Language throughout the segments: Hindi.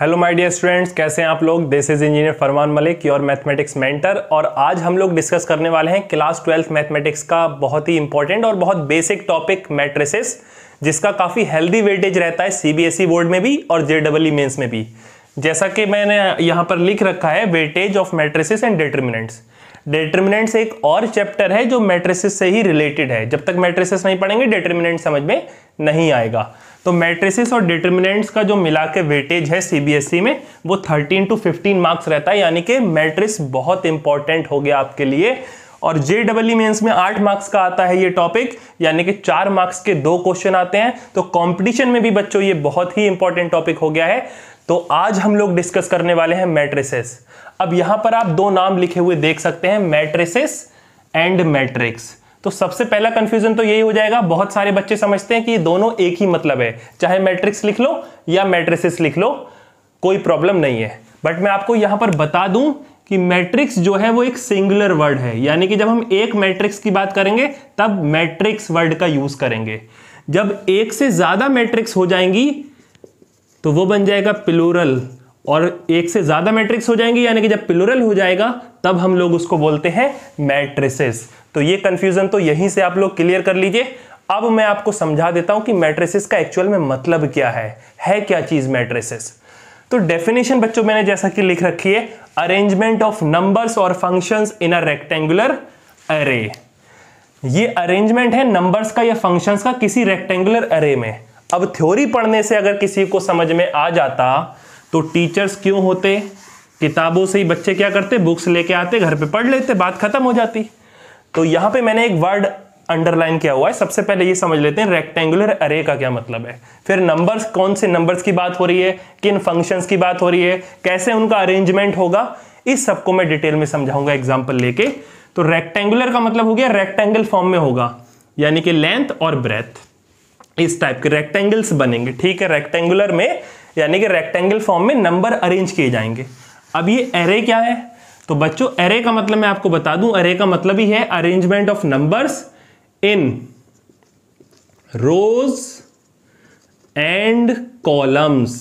हेलो माय डियर स्टूडेंट्स कैसे हैं आप लोग this is engineer Farman Malik your mathematics mentor और आज हम लोग डिस्कस करने वाले हैं क्लास ट्वेल्थ मैथमेटिक्स का बहुत ही इंपॉर्टेंट और बहुत बेसिक टॉपिक मैट्रिसेस जिसका काफ़ी हेल्दी वेटेज रहता है सीबीएसई बोर्ड e में भी और जे डबल e में भी जैसा कि मैंने यहाँ पर लिख रखा है weightage of matrices and determinants determinants एक और चैप्टर है जो मैट्रिसेस से ही रिलेटेड है जब तक मैट्रिसेस नहीं पढ़ेंगे डिटर्मिनेंट समझ में नहीं आएगा तो मैट्रिसेस और डिटर्मिनेंट्स का जो मिला के वेटेज है सीबीएसई e में वो 13 टू 15 मार्क्स रहता है यानी कि मैट्रिस बहुत इंपॉर्टेंट हो गया आपके लिए और जे डबल मेन्स में आठ मार्क्स का आता है ये टॉपिक यानी कि चार मार्क्स के दो क्वेश्चन आते हैं तो कॉम्पिटिशन में भी बच्चों ये बहुत ही इंपॉर्टेंट टॉपिक हो गया है तो आज हम लोग डिस्कस करने वाले हैं मैट्रिसेस अब यहां पर आप दो नाम लिखे हुए देख सकते हैं मैट्रिसेस एंड मैट्रिक्स तो सबसे पहला कंफ्यूजन तो यही हो जाएगा बहुत सारे बच्चे समझते हैं कि ये दोनों एक ही मतलब है चाहे मैट्रिक्स लिख लो या मैट्रिसेस लिख लो कोई प्रॉब्लम नहीं है बट मैं आपको यहां पर बता दूं कि मैट्रिक्स जो है वो एक सिंगुलर वर्ड है यानी कि जब हम एक मैट्रिक्स की बात करेंगे तब मैट्रिक्स वर्ड का यूज करेंगे जब एक से ज्यादा मैट्रिक्स हो जाएंगी तो वो बन जाएगा प्लूरल और एक से ज्यादा मैट्रिक्स हो जाएंगी यानी कि जब प्लूरल हो जाएगा तब हम लोग उसको बोलते हैं मैट्रिसेस तो ये कंफ्यूजन तो यहीं से आप लोग क्लियर कर लीजिए अब मैं आपको समझा देता हूं कि मैट्रेसिस का एक्चुअल में मतलब क्या है है क्या चीज मैट्रेसिस तो डेफिनेशन बच्चों मैंने जैसा कि लिख रखी है अरेंजमेंट ऑफ नंबर्स और functions in a rectangular array ये अरेंजमेंट है नंबर्स का या फंक्शंस का किसी रेक्टेंगुलर अरे में अब थ्योरी पढ़ने से अगर किसी को समझ में आ जाता तो टीचर्स क्यों होते किताबों से ही बच्चे क्या करते बुक्स लेके आते घर पे पढ़ लेते बात खत्म हो जाती तो यहां पे मैंने एक वर्ड अंडरलाइन किया हुआ है सबसे पहले ये समझ लेते हैं रेक्टेंगुलर अरे का क्या मतलब है फिर नंबर्स कौन से नंबर्स की बात हो रही है किन फंक्शंस की बात हो रही है कैसे उनका अरेंजमेंट होगा इस सबको मैं डिटेल में समझाऊंगा एग्जाम्पल लेके तो रेक्टेंगुलर का मतलब हो गया रेक्टेंगल फॉर्म में होगा यानी कि लेंथ और ब्रेथ इस टाइप के रेक्टेंगल्स बनेंगे ठीक है रेक्टेंगुलर में यानी कि रेक्टेंगल फॉर्म में नंबर अरेंज किए जाएंगे अब ये एरे क्या है तो बच्चों एरे का मतलब मैं आपको बता दूं एरे का मतलब ही है arrangement of numbers in rows and columns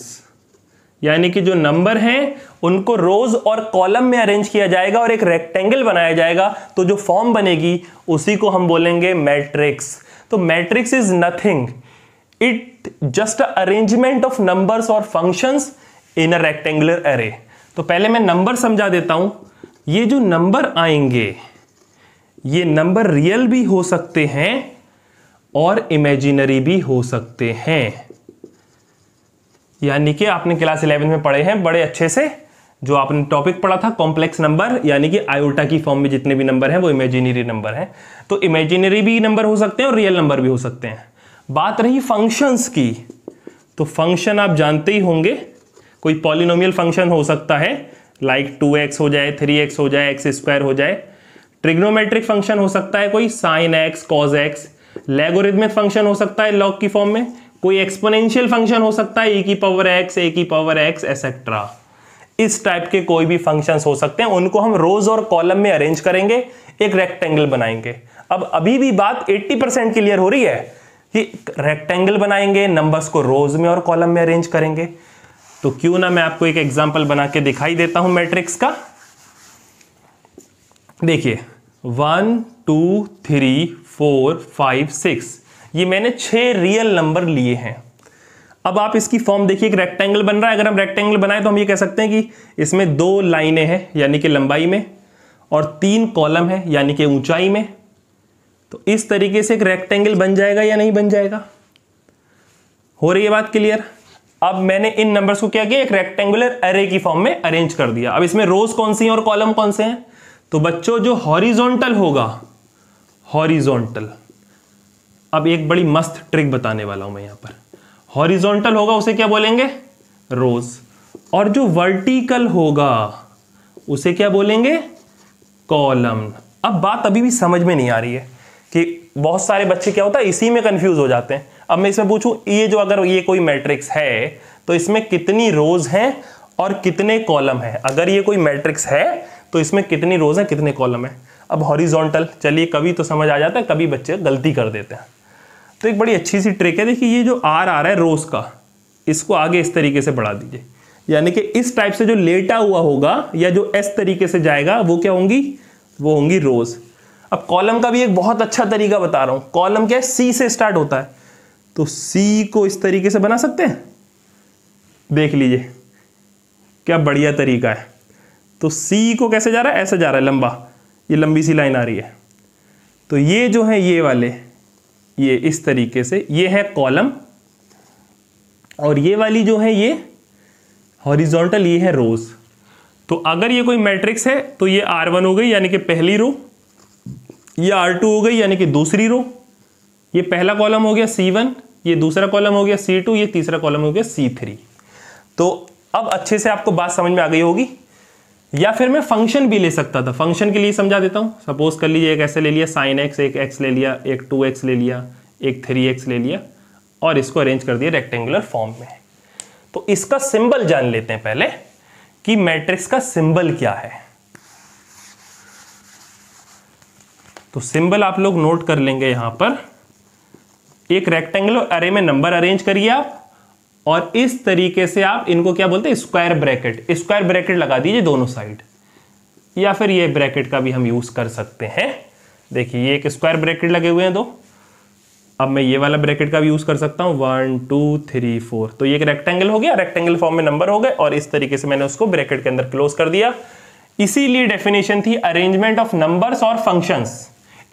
यानी कि जो नंबर हैं उनको रोज और कॉलम में अरेंज किया जाएगा और एक रेक्टेंगल बनाया जाएगा तो जो फॉर्म बनेगी उसी को हम बोलेंगे मैट्रिक्स तो matrix is nothing it just arrangement of numbers और functions in a rectangular array तो पहले मैं नंबर समझा देता हूं ये जो नंबर आएंगे ये नंबर रियल भी हो सकते हैं और इमेजिनरी भी हो सकते हैं यानी कि आपने क्लास इलेवन में पढ़े हैं बड़े अच्छे से जो आपने टॉपिक पढ़ा था कॉम्प्लेक्स नंबर यानी कि आयोटा की फॉर्म में जितने भी नंबर हैं वो इमेजिनरी नंबर हैं तो इमेजिनरी भी नंबर हो सकते हैं और रियल नंबर भी हो सकते हैं बात रही फंक्शंस की तो फंक्शन आप जानते ही होंगे कोई पॉलिनोमियल फंक्शन हो सकता है लाइक टू एक्स हो जाए थ्री एक्स हो जाए एक्स स्क्वायर हो जाए ट्रिग्नोमेट्रिक फंक्शन हो सकता है कोई sine X cos X logarithmic function हो सकता है लॉग की फॉर्म में कोई एक्सपोनेंशियल फंक्शन हो सकता है ए e की पावर एक्स ए की पावर एक्स एसेट्रा इस टाइप के कोई भी फंक्शन हो सकते हैं उनको हम रोज और कॉलम में अरेंज करेंगे एक रेक्टेंगल बनाएंगे अब अभी भी बात 80 परसेंट क्लियर हो रही है कि रेक्टेंगल बनाएंगे नंबर्स को रोज में और कॉलम में अरेंज करेंगे तो क्यों ना मैं आपको एक एग्जाम्पल बना के दिखाई देता हूं मैट्रिक्स का देखिए one two three four five six ये मैंने छह रियल नंबर लिए हैं अब आप इसकी फॉर्म देखिए एक रेक्टेंगल बन रहा है अगर हम रेक्टेंगल बनाए तो हम ये कह सकते हैं कि इसमें दो लाइनें हैं यानी कि लंबाई में और तीन कॉलम है यानी कि ऊंचाई में तो इस तरीके से एक रेक्टेंगल बन जाएगा या नहीं बन जाएगा हो रही है बात क्लियर अब मैंने इन नंबर्स को क्या किया एक रेक्टेंगुलर अरे की फॉर्म में अरेंज कर दिया अब इसमें रोज कौन सी हैं और कॉलम कौन से हैं तो बच्चों जो हॉरिजोंटल होगा हॉरिजोंटल अब एक बड़ी मस्त ट्रिक बताने वाला हूं मैं यहां पर हॉरिजोंटल होगा उसे क्या बोलेंगे रोज और जो वर्टिकल होगा उसे क्या बोलेंगे कॉलम अब बात अभी भी समझ में नहीं आ रही है कि बहुत सारे बच्चे क्या होता है इसी में कंफ्यूज हो जाते हैं अब मैं इसमें पूछूं ये जो अगर ये कोई मैट्रिक्स है तो इसमें कितनी रोज हैं और कितने कॉलम हैं अगर ये कोई मैट्रिक्स है तो इसमें कितनी रोज हैं कितने कॉलम हैं अब हॉरिजॉन्टल चलिए कभी तो समझ आ जाता है कभी बच्चे गलती कर देते हैं तो एक बड़ी अच्छी सी ट्रिक है देखिए ये जो आर आ रहा है रोज का इसको आगे इस तरीके से बढ़ा दीजिए यानी कि इस टाइप से जो लेटा हुआ होगा या जो एस तरीके से जाएगा वो क्या होंगी वो होंगी रोज अब कॉलम का भी एक बहुत अच्छा तरीका बता रहा हूं कॉलम क्या है सी से स्टार्ट होता है तो सी को इस तरीके से बना सकते हैं देख लीजिए क्या बढ़िया तरीका है तो सी को कैसे जा रहा है ऐसा जा रहा है लंबा ये लंबी सी लाइन आ रही है तो ये जो है ये वाले ये इस तरीके से ये है कॉलम और ये वाली जो है ये हॉरिजॉन्टल ये है रोज़ तो अगर ये कोई मैट्रिक्स है तो ये आर वन हो गई यानी कि पहली रो ये आर टू हो गई यानी कि दूसरी रो ये पहला कॉलम हो गया C1 ये दूसरा कॉलम हो गया C2 ये तीसरा कॉलम हो गया C3 तो अब अच्छे से आपको बात समझ में आ गई होगी या फिर मैं फंक्शन भी ले सकता था फंक्शन के लिए समझा देता हूँ सपोज कर लीजिए एक ऐसे ले लिया साइन एक्स एक एक्स ले लिया एक टू एक्स ले लिया एक थ्री एक्स ले लिया और इसको अरेंज कर दिया रेक्टेंगुलर फॉर्म में तो इसका सिंबल जान लेते हैं पहले कि मैट्रिक्स का सिंबल क्या है तो सिंबल आप लोग नोट कर लेंगे यहां पर एक रेक्टेंगुलर अरे में नंबर अरेंज करिए आप और इस तरीके से आप इनको क्या बोलते हैं स्क्वायर ब्रैकेट स्क्वायर ब्रैकेट लगा दीजिए दोनों साइड या फिर ये ब्रैकेट का भी हम यूज कर सकते हैं देखिए ये एक स्क्वायर ब्रैकेट लगे हुए हैं दो अब मैं ये वाला ब्रैकेट का भी यूज कर सकता हूं वन टू थ्री फोर तो ये एक रेक्टेंगल हो गया रेक्टेंगल फॉर्म में नंबर हो गए और इस तरीके से मैंने उसको ब्रैकेट के अंदर क्लोज कर दिया इसीलिए डेफिनेशन थी अरेंजमेंट ऑफ नंबर और functions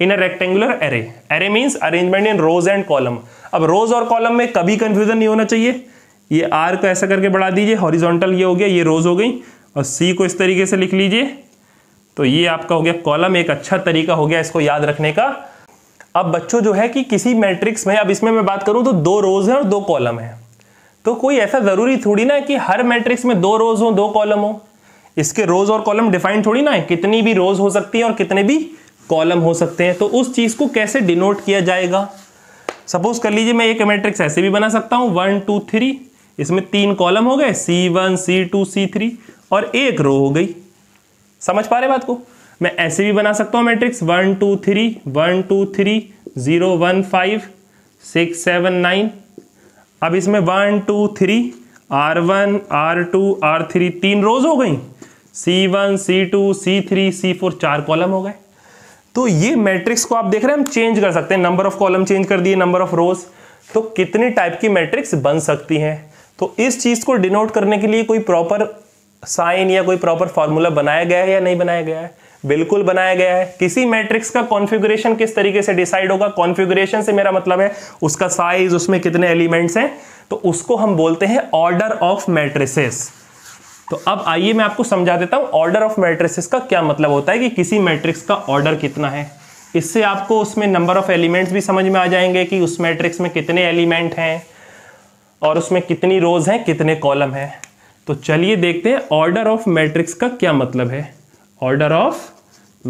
in a rectangular array array means arrangement in rows and column अब रोज और कॉलम में कभी कंफ्यूजन नहीं होना चाहिए ये आर को ऐसा करके बढ़ा दीजिए हॉरिजॉन्टल ये हो गया ये रोज हो गई और सी को इस तरीके से लिख लीजिए तो ये आपका हो गया कॉलम एक अच्छा तरीका हो गया इसको याद रखने का अब बच्चों जो है कि किसी मैट्रिक्स में अब इसमें मैं बात करूं तो दो रोज है और दो कॉलम है तो कोई ऐसा ज़रूरी थोड़ी ना कि हर मैट्रिक्स में दो रोज हो दो कॉलम हो इसके रोज और कॉलम डिफाइन थोड़ी ना है कितनी भी रोज हो सकती है और कितने भी कॉलम हो सकते हैं तो उस चीज़ को कैसे डिनोट किया जाएगा सपोज कर लीजिए मैं एक मैट्रिक्स ऐसे भी बना सकता हूँ वन टू थ्री इसमें तीन कॉलम हो गए C one C two C three और एक रो हो गई समझ पा रहे बात को मैं ऐसे भी बना सकता हूँ matrix one two three one two three zero one five six seven nine अब इसमें one two three R one R two R three तीन रोज हो गई C one C two C three C four चार कॉलम हो गए तो ये मैट्रिक्स को आप देख रहे हैं हम चेंज कर सकते हैं नंबर ऑफ कॉलम चेंज कर दिए नंबर ऑफ रोज तो कितने टाइप की मैट्रिक्स बन सकती हैं तो इस चीज़ को डिनोट करने के लिए कोई प्रॉपर साइन या कोई प्रॉपर फॉर्मूला बनाया गया है या नहीं बनाया गया है बिल्कुल बनाया गया है किसी मैट्रिक्स का कॉन्फ़िगरेशन किस तरीके से डिसाइड होगा कॉन्फ़िगरेशन से मेरा मतलब है उसका साइज उसमें कितने एलिमेंट्स हैं तो उसको हम बोलते हैं ऑर्डर ऑफ मैट्रिसेस तो अब आइए मैं आपको समझा देता हूँ ऑर्डर ऑफ मैट्रिसेस का क्या मतलब होता है कि किसी मैट्रिक्स का ऑर्डर कितना है इससे आपको उसमें नंबर ऑफ एलिमेंट्स भी समझ में आ जाएंगे कि उस मैट्रिक्स में कितने एलिमेंट हैं और उसमें कितनी रोज हैं कितने कॉलम हैं तो चलिए देखते हैं ऑर्डर ऑफ मैट्रिक्स का क्या मतलब है ऑर्डर ऑफ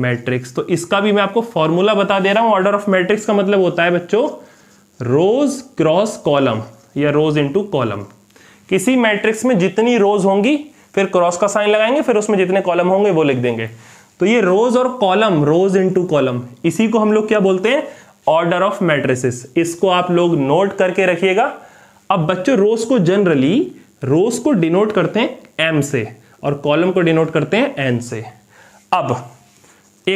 मैट्रिक्स तो इसका भी मैं आपको फॉर्मूला बता दे रहा हूँ ऑर्डर ऑफ मैट्रिक्स का मतलब होता है बच्चों रोज क्रॉस कॉलम या रोज इंटू कॉलम किसी मैट्रिक्स में जितनी रोज होंगी फिर क्रॉस का साइन लगाएंगे फिर उसमें जितने कॉलम होंगे वो लिख देंगे तो ये रोज और कॉलम रोज इनटू कॉलम इसी को हम लोग क्या बोलते हैं ऑर्डर ऑफ मैट्रिसेस इसको आप लोग नोट करके रखिएगा अब बच्चों रोज को जनरली रोज को डिनोट करते हैं एम से और कॉलम को डिनोट करते हैं एन से अब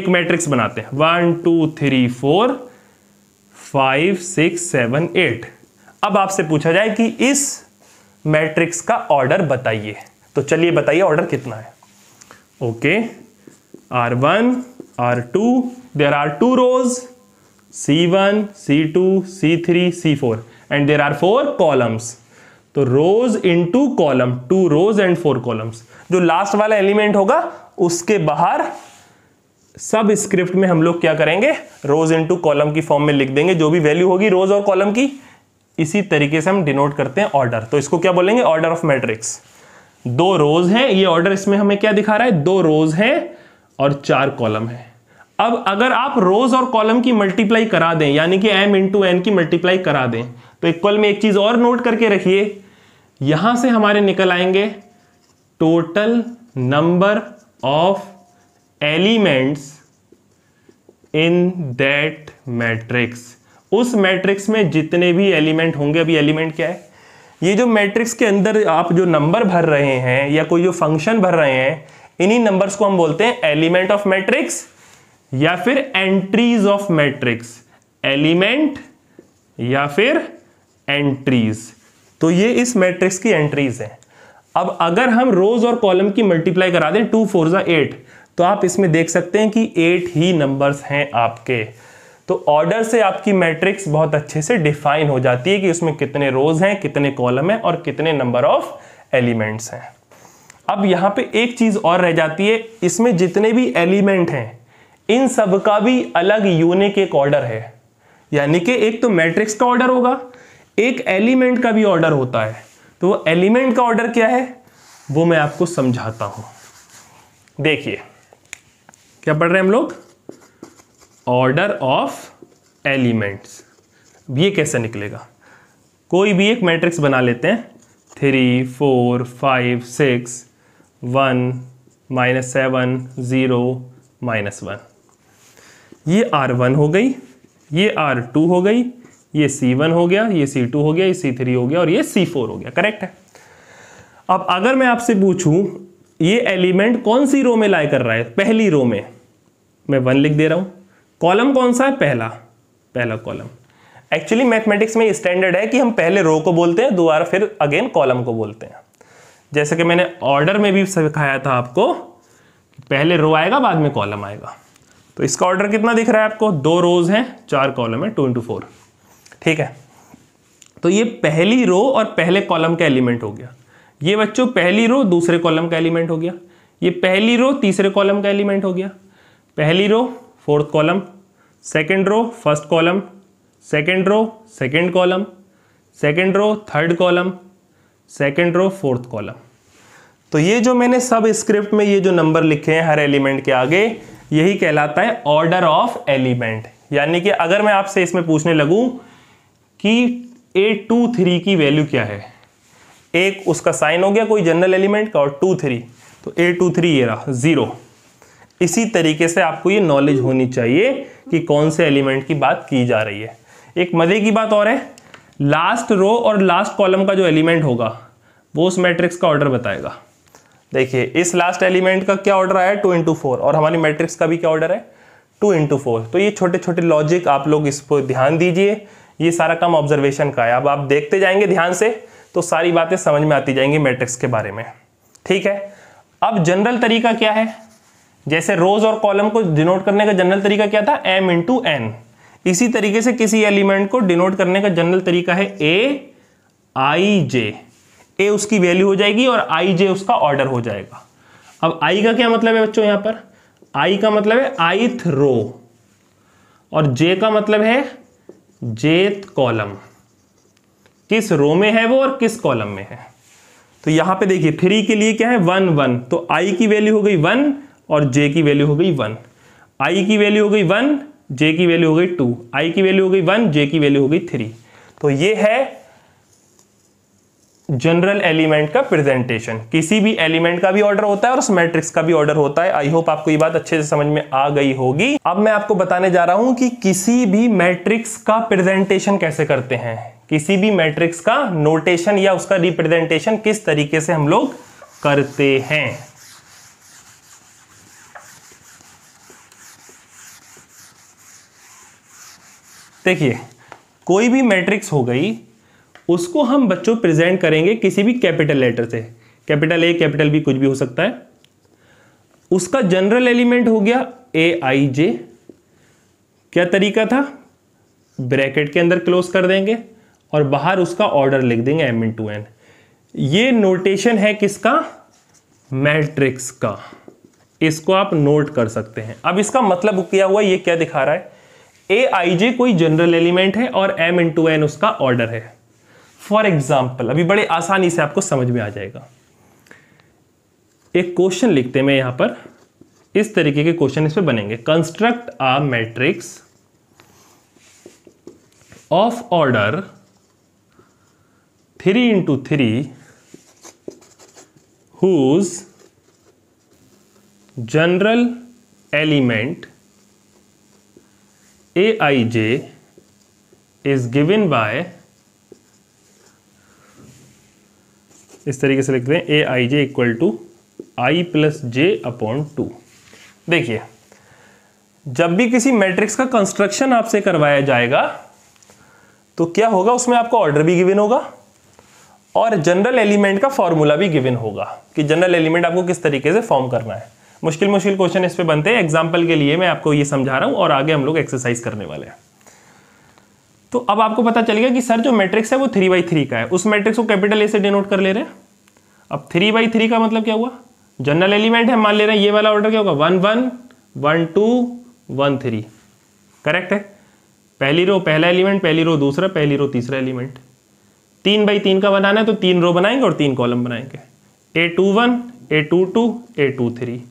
एक मैट्रिक्स बनाते हैं one two three four five six seven eight अब आपसे पूछा जाए कि इस मैट्रिक्स का ऑर्डर बताइए तो चलिए बताइए ऑर्डर कितना है okay R one R two there are two rows C one C two C three C four and there are four columns तो rows into column two rows and four columns जो लास्ट वाला एलिमेंट होगा उसके बाहर सब स्क्रिप्ट में हम लोग क्या करेंगे रोज इनटू कॉलम की फॉर्म में लिख देंगे जो भी वैल्यू होगी रोज और कॉलम की इसी तरीके से हम डिनोट करते हैं ऑर्डर तो इसको क्या बोलेंगे ऑर्डर ऑफ मैट्रिक्स दो रोज हैं ये ऑर्डर इसमें हमें क्या दिखा रहा है दो रोज हैं और चार कॉलम है अब अगर आप रोज और कॉलम की मल्टीप्लाई करा दें यानी कि एम इंटू एन की मल्टीप्लाई करा दें तो इक्वल में एक चीज और नोट करके रखिए यहां से हमारे निकल आएंगे total number of elements in that matrix उस मैट्रिक्स में जितने भी एलिमेंट होंगे अभी एलिमेंट क्या है ये जो मैट्रिक्स के अंदर आप जो नंबर भर रहे हैं या कोई जो फंक्शन भर रहे हैं इन्हीं नंबर्स को हम बोलते हैं एलिमेंट ऑफ मैट्रिक्स या फिर एंट्रीज ऑफ मैट्रिक्स एलिमेंट या फिर एंट्रीज तो ये इस मैट्रिक्स की एंट्रीज हैं अब अगर हम रोज और कॉलम की मल्टीप्लाई करा दें टू फोर जो एट तो आप इसमें देख सकते हैं कि एट ही नंबर्स हैं आपके तो ऑर्डर से आपकी मैट्रिक्स बहुत अच्छे से डिफाइन हो जाती है कि उसमें कितने रोज हैं कितने कॉलम हैं और कितने नंबर ऑफ एलिमेंट्स हैं अब यहां पे एक चीज और रह जाती है इसमें जितने भी एलिमेंट हैं इन सब का भी अलग यूनिक एक ऑर्डर है यानी कि एक तो मैट्रिक्स का ऑर्डर होगा एक एलिमेंट का भी ऑर्डर होता है तो वो एलिमेंट का ऑर्डर क्या है वो मैं आपको समझाता हूं देखिए क्या पढ़ रहे हैं हम लोग ऑर्डर ऑफ एलिमेंट्स ये कैसे निकलेगा कोई भी एक मैट्रिक्स बना लेते हैं three four five six one minus seven zero minus one ये आर वन हो गई ये आर टू हो गई ये सी वन हो गया ये सी टू हो गया ये सी थ्री हो गया और ये सी फोर हो गया करेक्ट है अब अगर मैं आपसे पूछूं ये एलिमेंट कौन सी रो में लाए कर रहा है पहली रो में मैं वन लिख दे रहा हूं कॉलम कौन सा है पहला पहला कॉलम एक्चुअली मैथमेटिक्स में स्टैंडर्ड है कि हम पहले रो को बोलते हैं दोबारा फिर अगेन कॉलम को बोलते हैं जैसे कि मैंने ऑर्डर में भी सिखाया था आपको पहले रो आएगा बाद में कॉलम आएगा तो इसका ऑर्डर कितना दिख रहा है आपको दो रोज हैं चार कॉलम है टू इंटू फोर ठीक है तो ये पहली रो और पहले कॉलम का एलिमेंट हो गया ये बच्चों पहली रो दूसरे कॉलम का एलिमेंट हो गया ये पहली रो तीसरे कॉलम का एलिमेंट हो गया पहली row fourth column second row first column second row second column second row third column second row fourth column तो ये जो मैंने सब स्क्रिप्ट में ये जो नंबर लिखे हैं हर एलिमेंट के आगे यही कहलाता है ऑर्डर ऑफ एलिमेंट यानी कि अगर मैं आपसे इसमें पूछने लगूं कि ए टू थ्री की वैल्यू क्या है एक उसका साइन हो गया कोई जनरल एलिमेंट का और टू थ्री तो ए टू थ्री ये रहा ज़ीरो इसी तरीके से आपको ये नॉलेज होनी चाहिए कि कौन से एलिमेंट की बात की जा रही है एक मज़े की बात और है लास्ट रो और लास्ट कॉलम का जो एलिमेंट होगा वो उस मैट्रिक्स का ऑर्डर बताएगा देखिए इस लास्ट एलिमेंट का क्या ऑर्डर आया टू इंटू फोर और हमारी मैट्रिक्स का भी क्या ऑर्डर है टू इंटू फोर तो ये छोटे छोटे लॉजिक आप लोग इस पर ध्यान दीजिए ये सारा काम ऑब्जर्वेशन का है अब आप देखते जाएंगे ध्यान से तो सारी बातें समझ में आती जाएंगी मैट्रिक्स के बारे में ठीक है अब जनरल तरीका क्या है जैसे रोज और कॉलम को डिनोट करने का जनरल तरीका क्या था एम इंटू एन इसी तरीके से किसी एलिमेंट को डिनोट करने का जनरल तरीका है ए आई जे ए उसकी वैल्यू हो जाएगी और आई जे उसका ऑर्डर हो जाएगा अब आई का क्या मतलब है बच्चों यहां पर आई का मतलब है आईथ रो और जे का मतलब है जेथ कॉलम किस रो में है वो और किस कॉलम में है तो यहां पे देखिए थ्री के लिए क्या है वन वन तो आई की वैल्यू हो गई वन और जे की वैल्यू हो गई वन आई की वैल्यू हो गई वन जे की वैल्यू हो गई टू आई की वैल्यू हो गई वन जे की वैल्यू हो गई थ्री तो ये है जनरल एलिमेंट का प्रेजेंटेशन किसी भी एलिमेंट का भी ऑर्डर होता है और उस मैट्रिक्स का भी ऑर्डर होता है आई होप आपको ये बात अच्छे से समझ में आ गई होगी अब मैं आपको बताने जा रहा हूं कि किसी भी मैट्रिक्स का प्रेजेंटेशन कैसे करते हैं किसी भी मैट्रिक्स का नोटेशन या उसका रिप्रेजेंटेशन किस तरीके से हम लोग करते हैं देखिए कोई भी मैट्रिक्स हो गई उसको हम बच्चों प्रेजेंट करेंगे किसी भी कैपिटल लेटर से कैपिटल ए कैपिटल बी कुछ भी हो सकता है उसका जनरल एलिमेंट हो गया ए आई जे क्या तरीका था ब्रैकेट के अंदर क्लोज कर देंगे और बाहर उसका ऑर्डर लिख देंगे एम इन टू एन ये नोटेशन है किसका मैट्रिक्स का इसको आप नोट कर सकते हैं अब इसका मतलब क्या हुआ ये क्या दिखा रहा है ए आई जे कोई जनरल एलिमेंट है और एम इंटू एन उसका ऑर्डर है फॉर एग्जाम्पल अभी बड़े आसानी से आपको समझ में आ जाएगा एक क्वेश्चन लिखते हैं मैं यहां पर इस तरीके के क्वेश्चन इसमें बनेंगे construct a matrix of order three into three whose general element A I J is given by इस तरीके से लिखते हैं A I J equal to I plus J upon two देखिए जब भी किसी मैट्रिक्स का कंस्ट्रक्शन आपसे करवाया जाएगा तो क्या होगा उसमें आपको ऑर्डर भी गिवन होगा और जनरल एलिमेंट का फॉर्मूला भी गिवन होगा कि जनरल एलिमेंट आपको किस तरीके से फॉर्म करना है मुश्किल मुश्किल क्वेश्चन इस पर बनते हैं एग्जाम्पल के लिए मैं आपको ये समझा रहा हूँ और आगे हम लोग एक्सरसाइज करने वाले हैं तो अब आपको पता चल गया कि सर जो मैट्रिक्स है वो थ्री बाई थ्री का है उस मैट्रिक्स को कैपिटल ए से डिनोट कर ले रहे हैं अब थ्री बाई थ्री का मतलब क्या हुआ जनरल एलिमेंट है मान ले रहे हैं ये वाला ऑर्डर क्या होगा one one one two one three correct है पहली रो पहला एलिमेंट पहली रो दूसरा पहली रो तीसरा एलिमेंट तीन बाई तीन का बनाना है तो तीन रो बनाएंगे और तीन कॉलम बनाएंगे A two one A two two A two three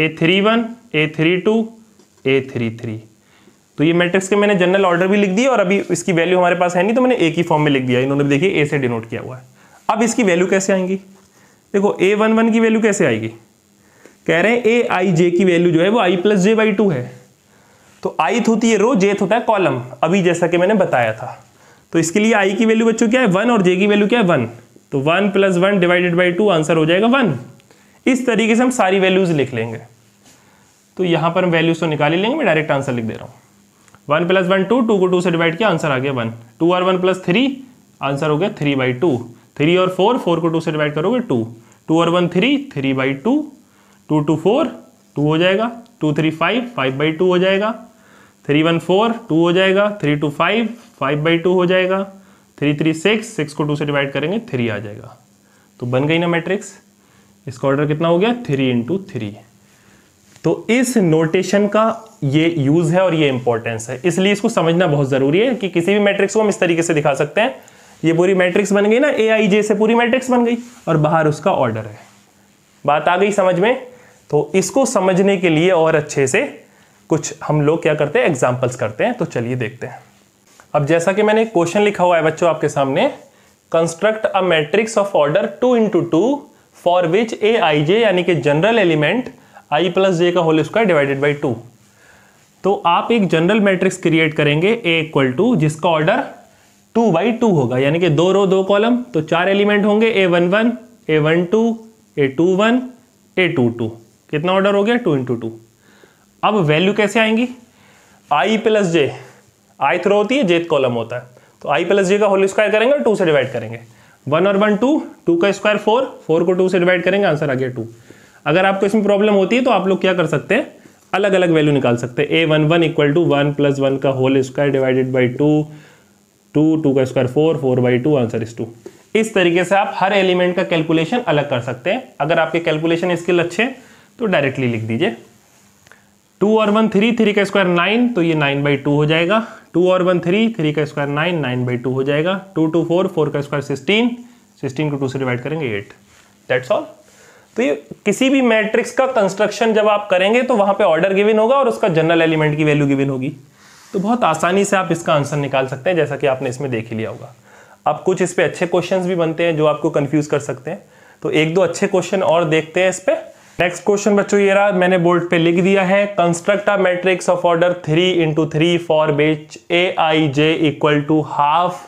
A three one A three two A three three तो ये मैट्रिक्स के मैंने जनरल ऑर्डर भी लिख दिया और अभी इसकी वैल्यू हमारे पास है नहीं तो मैंने ए की फॉर्म में लिख दिया इन्होंने भी देखिए ए से डिनोट किया हुआ है अब इसकी वैल्यू कैसे आएंगी देखो ए वन वन की वैल्यू कैसे आएगी कह रहे हैं ए आई जे की वैल्यू जो है वो I plus J by two है तो आई होती है रो जे होता है कॉलम अभी जैसा कि मैंने बताया था तो इसके लिए आई की वैल्यू बच्चों क्या है वन और जे की वैल्यू क्या है वन तो one plus one divided by two answer हो जाएगा वन इस तरीके से हम सारी वैल्यूज़ लिख लेंगे तो यहां पर हम वैल्यूज़ तो निकाल ही लेंगे मैं डायरेक्ट आंसर लिख दे रहा हूँ one plus one two two को टू से डिवाइड किया आंसर आ गया वन टू और वन प्लस थ्री आंसर हो गया थ्री बाई टू थ्री और फोर फोर को टू से डिवाइड करोगे टू टू और one three three by two two two four two हो जाएगा two three five five by two हो जाएगा थ्री वन फोर टू हो जाएगा three two five five by two हो जाएगा थ्री थ्री सिक्स सिक्स को टू से डिवाइड करेंगे थ्री आ जाएगा तो बन गई ना मैट्रिक्स इसका ऑर्डर कितना हो गया थ्री इंटू थ्री तो इस नोटेशन का ये यूज है और ये इंपॉर्टेंस है इसलिए इसको समझना बहुत जरूरी है कि किसी भी मैट्रिक्स को हम इस तरीके से दिखा सकते हैं ये पूरी मैट्रिक्स बन गई ना ए आई जे से पूरी मैट्रिक्स बन गई और बाहर उसका ऑर्डर है बात आ गई समझ में तो इसको समझने के लिए और अच्छे से कुछ हम लोग क्या करते हैं एग्जाम्पल्स करते हैं तो चलिए देखते हैं अब जैसा कि मैंने क्वेश्चन लिखा हुआ है बच्चों आपके सामने construct a matrix of order two into two for which A I J यानी कि general element I plus J का whole square divided by two तो आप एक जनरल मैट्रिक्स क्रिएट करेंगे ए इक्वल टू जिसका ऑर्डर टू बाई टू होगा यानी कि दो रो दो कॉलम तो चार एलिमेंट होंगे A one one A one two A two one A two two कितना ऑर्डर हो गया टू इंटू टू अब वैल्यू कैसे आएंगी आई प्लस जे आई थ्रो होती है जेथ कॉलम होता है तो आई प्लस जे का होल स्क्वायर करेंगे और टू से डिवाइड करेंगे वन और वन टू टू का स्क्वायर फोर फोर को टू से डिवाइड करेंगे आंसर आ गया टू अगर आपको इसमें प्रॉब्लम होती है तो आप लोग क्या कर सकते हैं अलग अलग वैल्यू निकाल सकते हैं A one one equal to one plus one का whole square divided by two two two का square four four by two answer is two इस तरीके से आप हर एलिमेंट का कैलकुलेशन अलग कर सकते हैं अगर आपके कैलकुलेशन स्किल अच्छे हैं तो डायरेक्टली लिख दीजिए टू और वन थ्री थ्री का स्क्वायर नाइन तो ये नाइन बाई टू हो जाएगा टू और वन थ्री थ्री का square nine nine by two हो जाएगा टू टू फोर फोर का स्क्वायर सिक्सटीन सिक्सटीन को टू से डिवाइड करेंगे एट दैट्स ऑल तो ये किसी भी मैट्रिक्स का कंस्ट्रक्शन जब आप करेंगे तो वहाँ पे ऑर्डर गिविन होगा और उसका जनरल एलिमेंट की वैल्यू गिविन होगी तो बहुत आसानी से आप इसका आंसर निकाल सकते हैं जैसा कि आपने इसमें देख ही लिया होगा अब कुछ इस पर अच्छे क्वेश्चन भी बनते हैं जो आपको कन्फ्यूज़ कर सकते हैं तो एक दो अच्छे क्वेश्चन और देखते हैं इस पर नेक्स्ट क्वेश्चन बच्चों ये रहा मैंने बोर्ड पे लिख दिया है construct a matrix of order three into three for which A I J equal to half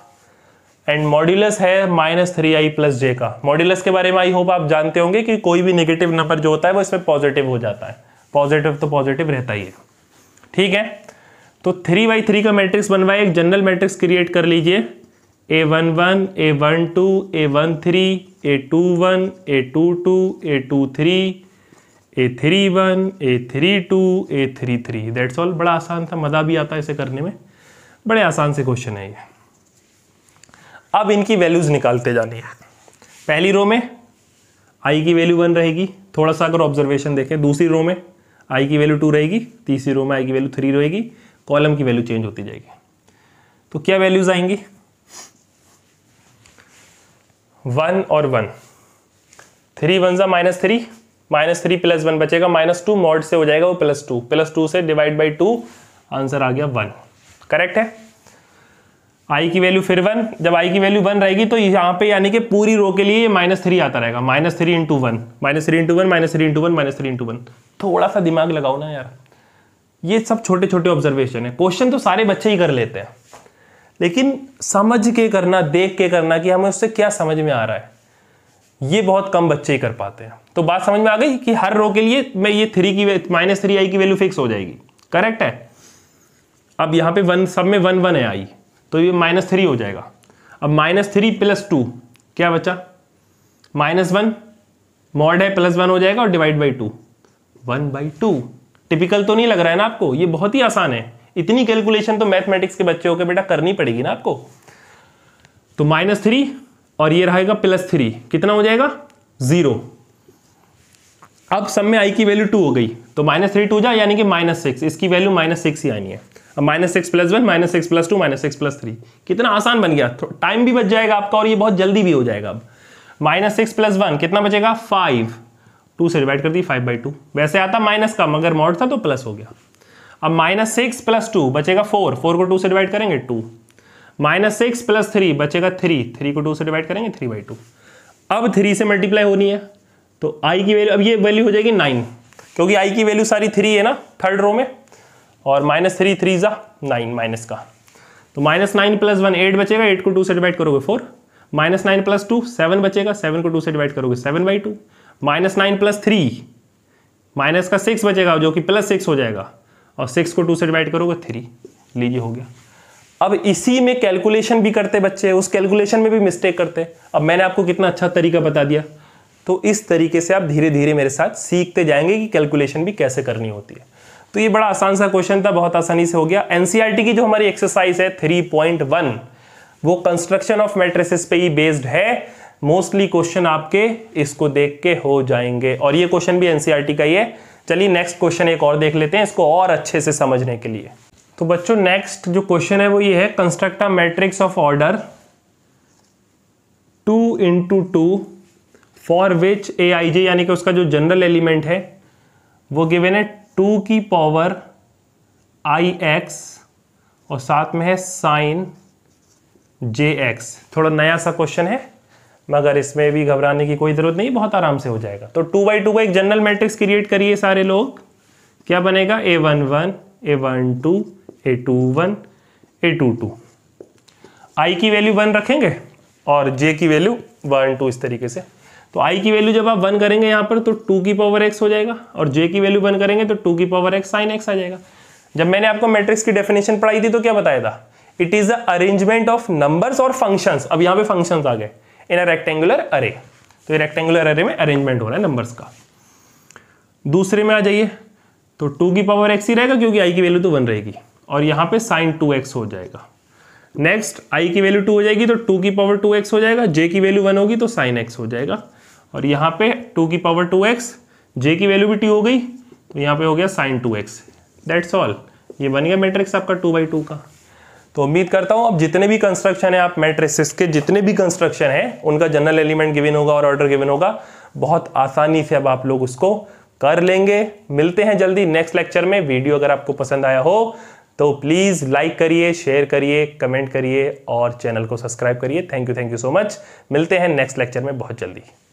and modulus है minus three I plus J का मॉड्यूलस के बारे में आई होप आप जानते होंगे कि कोई भी नेगेटिव नंबर जो होता है वो इसमें पॉजिटिव हो जाता है पॉजिटिव तो पॉजिटिव रहता ही है ठीक है तो थ्री बाई थ्री का मैट्रिक्स बनवाए एक जनरल मैट्रिक्स क्रिएट कर लीजिए A one one A one two A one three A two one A two two A two three A three one A three two A three three that's all बड़ा आसान था मज़ा भी आता है इसे करने में बड़े आसान से क्वेश्चन है ये अब इनकी वैल्यूज़ निकालते जानी है पहली रो में आई की वैल्यू वन रहेगी थोड़ा सा अगर ऑब्जर्वेशन देखें दूसरी रो में आई की वैल्यू टू रहेगी तीसरी रो में आई की वैल्यू थ्री रहेगी कॉलम की वैल्यू चेंज होती जाएगी तो क्या वैल्यूज़ आएंगी वन और वन थ्री वन ज़ा minus three minus three plus one बचेगा माइनस टू मॉड से हो जाएगा वो प्लस टू प्लस टू से डिवाइड बाई टू आंसर आ गया वन करेक्ट है आई की वैल्यू फिर वन जब आई की वैल्यू वन रहेगी तो यहाँ पे यानी कि पूरी रो के लिए माइनस थ्री आता रहेगा minus three into one minus three into one minus three into one minus three into one थोड़ा सा दिमाग लगाओ ना यार ये सब छोटे छोटे ऑब्जर्वेशन है क्वेश्चन तो सारे बच्चे ही कर लेते हैं लेकिन समझ के करना देख के करना कि हमें उससे क्या समझ में आ रहा है ये बहुत कम बच्चे ही कर पाते हैं तो बात समझ में आ गई कि हर रो के लिए मैं ये थ्री की माइनस थ्री आई की वैल्यू फिक्स हो जाएगी करेक्ट है अब यहाँ पे वन सब में वन वन है आई तो ये माइनस थ्री हो जाएगा अब माइनस थ्री प्लस टू क्या बचा माइनस वन मॉड है प्लस वन हो जाएगा और divide by two one by two typical तो नहीं लग रहा है ना आपको ये बहुत ही आसान है इतनी कैलकुलेशन तो मैथमेटिक्स के बच्चे होकर बेटा करनी पड़ेगी ना आपको तो माइनस थ्री और ये रहेगा प्लस थ्री कितना हो जाएगा ज़ीरो अब सब में आई की वैल्यू टू हो गई तो माइनस थ्री टू जाए यानी कि माइनस सिक्स इसकी वैल्यू माइनस सिक्स ही आनी है अब minus six plus one minus six plus two minus six plus three कितना आसान बन गया टाइम भी बच जाएगा आपका और ये बहुत जल्दी भी हो जाएगा अब माइनस सिक्स प्लस वन कितना बचेगा फाइव टू से डिवाइड कर दी फाइव बाई टू वैसे आता माइनस का मगर मॉड था तो प्लस हो गया अब माइनस सिक्स प्लस टू बचेगा फोर फोर को टू से डिवाइड करेंगे two minus six plus three बचेगा थ्री थ्री को टू से डिवाइड करेंगे थ्री बाई टू अब थ्री से मल्टीप्लाई होनी है तो आई की वैल्यू अब ये वैल्यू हो जाएगी नाइन क्योंकि आई की वैल्यू सारी थ्री है ना थर्ड रो में और माइनस थ्री थ्री ज़ा नाइन माइनस का तो minus nine plus one eight बचेगा एट को टू से डिवाइड करोगे four minus nine plus two seven बचेगा सेवन को टू से डिवाइड करोगे seven by two minus nine plus three minus का सिक्स बचेगा जो कि प्लस सिक्स हो जाएगा और सिक्स को टू से डिवाइड करोगे थ्री लीजिए हो गया अब इसी में कैलकुलेशन भी करते बच्चे उस कैलकुलेशन में भी मिस्टेक करते अब मैंने आपको कितना अच्छा तरीका बता दिया तो इस तरीके से आप धीरे धीरे मेरे साथ सीखते जाएंगे कि कैलकुलेशन भी कैसे करनी होती है तो ये बड़ा आसान सा क्वेश्चन था बहुत आसानी से हो गया एनसीईआरटी e की जो हमारी एक्सरसाइज है वन वो कंस्ट्रक्शन ऑफ मेट्रेसिस पे ही बेस्ड है मोस्टली क्वेश्चन आपके इसको देख के हो जाएंगे और ये क्वेश्चन भी एनसीईआरटी e का ही है चलिए नेक्स्ट क्वेश्चन एक और देख लेते हैं इसको और अच्छे से समझने के लिए तो बच्चों नेक्स्ट जो क्वेश्चन है वो ये है construct a matrix of order two into two for which A I J यानी कि उसका जो जनरल एलिमेंट है वो गिवेन है टू की पावर आई एक्स और साथ में है साइन जे एक्स थोड़ा नया सा क्वेश्चन है मगर इसमें भी घबराने की कोई ज़रूरत नहीं बहुत आराम से हो जाएगा तो टू बाई टू का एक जनरल मैट्रिक्स क्रिएट करिए सारे लोग क्या बनेगा A one one A one two A two one A two two I की वैल्यू वन रखेंगे और जे की वैल्यू वन टू इस तरीके से तो आई की वैल्यू जब आप वन करेंगे यहाँ पर तो टू की पावर एक्स हो जाएगा और जे की वैल्यू वन करेंगे तो टू की पावर एक्स साइन एक्स आ जाएगा जब मैंने आपको मैट्रिक्स की डेफिनेशन पढ़ाई थी तो क्या बताया था it is the arrangement of numbers और फंक्शंस अब यहाँ पे फंक्शंस आ गए इन अ रेक्टेंगुलर अरे तो ये रेक्टेंगुलर अरे में अरेंजमेंट हो रहा है नंबर्स का दूसरे में आ जाइए तो टू की पावर एक्स ही रहेगा क्योंकि आई की वैल्यू तो वन रहेगी और यहाँ पे साइन टू एक्स हो जाएगा नेक्स्ट आई की वैल्यू टू हो जाएगी तो टू की पावर टू एक्स हो जाएगा जे की वैल्यू वन होगी तो साइन एक्स हो जाएगा और यहाँ पे टू की पावर टू एक्स जे की वैल्यू भी टी हो गई तो यहाँ पे हो गया sine two X that's all ये बन गया मैट्रिक्स आपका टू बाई टू का तो उम्मीद करता हूँ अब जितने भी कंस्ट्रक्शन है आप मैट्रिक्स के जितने भी कंस्ट्रक्शन है उनका जनरल एलिमेंट गिवन होगा और ऑर्डर गिवन होगा बहुत आसानी से अब आप लोग उसको कर लेंगे मिलते हैं जल्दी नेक्स्ट लेक्चर में वीडियो अगर आपको पसंद आया हो तो प्लीज़ लाइक करिए शेयर करिए कमेंट करिए और चैनल को सब्सक्राइब करिए thank you thank you so much मिलते हैं नेक्स्ट लेक्चर में बहुत जल्दी